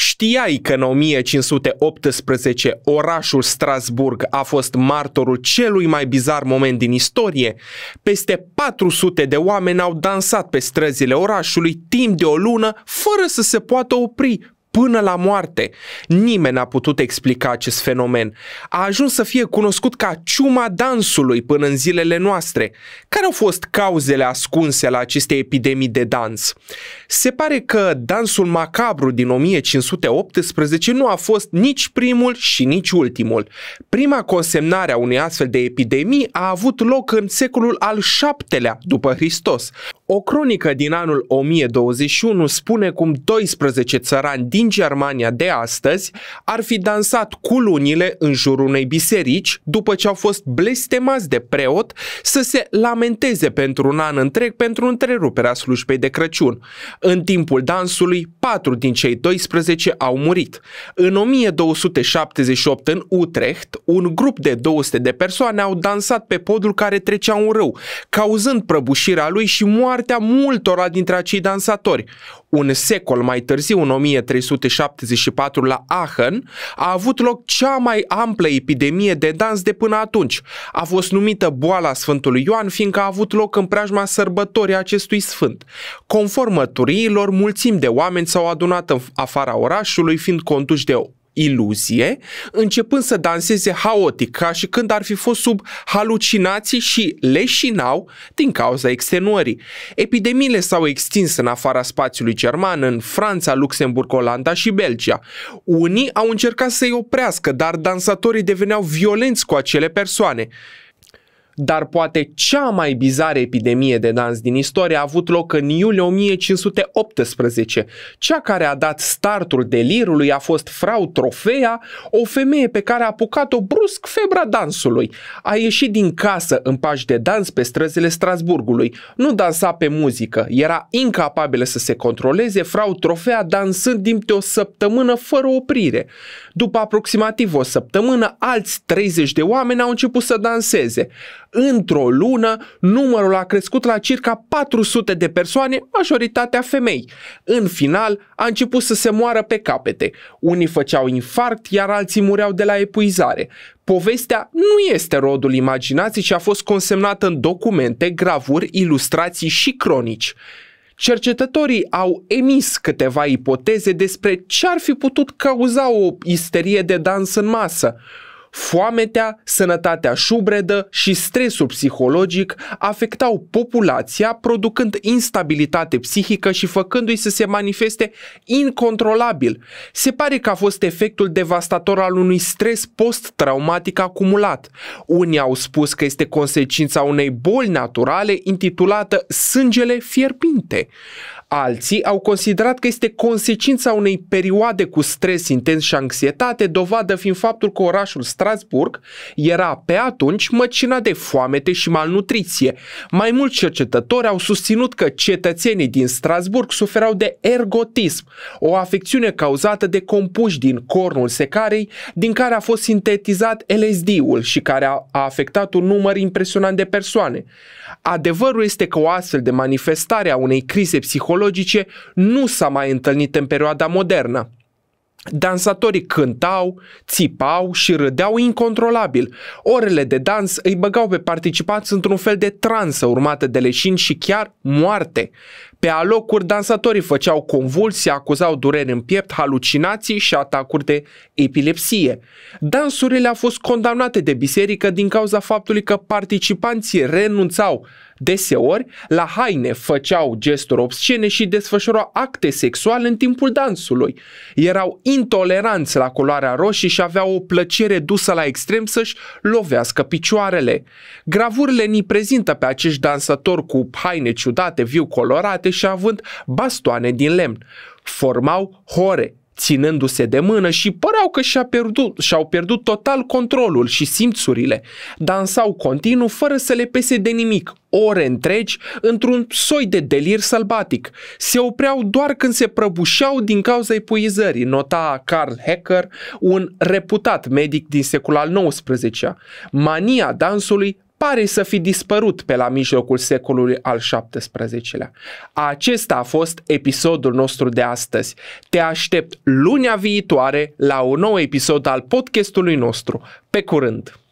Știai că în 1518 orașul Strasburg a fost martorul celui mai bizar moment din istorie? Peste 400 de oameni au dansat pe străzile orașului timp de o lună fără să se poată opri, până la moarte. Nimeni n-a putut explica acest fenomen. A ajuns să fie cunoscut ca ciuma dansului până în zilele noastre. Care au fost cauzele ascunse la aceste epidemii de dans? Se pare că dansul macabru din 1518 nu a fost nici primul și nici ultimul. Prima consemnare a unei astfel de epidemii a avut loc în secolul al VII-lea după Hristos. O cronică din anul 1021 spune cum 12 țărani din Germania de astăzi ar fi dansat cu lunile în jurul unei biserici după ce au fost blestemați de preot să se lamenteze pentru un an întreg pentru întreruperea slujbei de Crăciun. În timpul dansului, 4 din cei 12 au murit. În 1278 în Utrecht, un grup de 200 de persoane au dansat pe podul care trecea un râu, cauzând prăbușirea lui și moartea moartea multora dintre acei dansatori. Un secol mai târziu, în 1374, la Aachen, a avut loc cea mai amplă epidemie de dans de până atunci. A fost numită boala Sfântului Ioan, fiindcă a avut loc în preajma sărbătorii acestui sfânt. Conform mărturiilor, mulțimi de oameni s-au adunat în afara orașului, fiind conduși de iluzie, începând să danseze haotic, ca și când ar fi fost sub halucinații și leșinau din cauza extenuării. Epidemiile s-au extins în afara spațiului german, în Franța, Luxemburg, Olanda și Belgia. Unii au încercat să-i oprească, dar dansatorii deveneau violenți cu acele persoane dar poate cea mai bizară epidemie de dans din istorie a avut loc în iulie 1518. Cea care a dat startul delirului a fost Frau Trofea, o femeie pe care a apucat-o brusc febra dansului. A ieșit din casă în pași de dans pe străzile Strasburgului. Nu dansa pe muzică, era incapabilă să se controleze, Frau Trofea dansând timp de o săptămână fără oprire. După aproximativ o săptămână, alți 30 de oameni au început să danseze. Într-o lună, numărul a crescut la circa 400 de persoane, majoritatea femei. În final, a început să se moară pe capete. Unii făceau infarct, iar alții mureau de la epuizare. Povestea nu este rodul imaginației și a fost consemnată în documente, gravuri, ilustrații și cronici. Cercetătorii au emis câteva ipoteze despre ce ar fi putut cauza o isterie de dans în masă. Foametea, sănătatea șubredă și stresul psihologic afectau populația, producând instabilitate psihică și făcându-i să se manifeste incontrolabil. Se pare că a fost efectul devastator al unui stres post-traumatic acumulat. Unii au spus că este consecința unei boli naturale intitulată sângele fierbinte. Alții au considerat că este consecința unei perioade cu stres intens și anxietate, dovadă fiind faptul că orașul Strasburg era pe atunci măcina de foamete și malnutriție. Mai mulți cercetători au susținut că cetățenii din Strasburg suferau de ergotism, o afecțiune cauzată de compuși din cornul secarei, din care a fost sintetizat LSD-ul și care a, afectat un număr impresionant de persoane. Adevărul este că o astfel de manifestare a unei crize psihologice nu s-a mai întâlnit în perioada modernă. Dansatorii cântau, țipau și râdeau incontrolabil. Orele de dans îi băgau pe participanți într-un fel de transă urmată de leșin și chiar moarte. Pe alocuri, dansatorii făceau convulsii, acuzau dureri în piept, halucinații și atacuri de epilepsie. Dansurile au fost condamnate de biserică din cauza faptului că participanții renunțau deseori la haine, făceau gesturi obscene și desfășurau acte sexuale în timpul dansului. Erau intoleranți la culoarea roșie și aveau o plăcere dusă la extrem să-și lovească picioarele. Gravurile ni prezintă pe acești dansatori cu haine ciudate, viu colorate, spate și având bastoane din lemn. Formau hore, ținându-se de mână și păreau că și-a pierdut, și-au pierdut total controlul și simțurile. Dansau continuu fără să le pese de nimic, ore întregi, într-un soi de delir sălbatic. Se opreau doar când se prăbușeau din cauza epuizării, nota Carl Hecker, un reputat medic din secolul al XIX-a. Mania dansului pare să fi dispărut pe la mijlocul secolului al XVII-lea. Acesta a fost episodul nostru de astăzi. Te aștept lunea viitoare la un nou episod al podcastului nostru. Pe curând!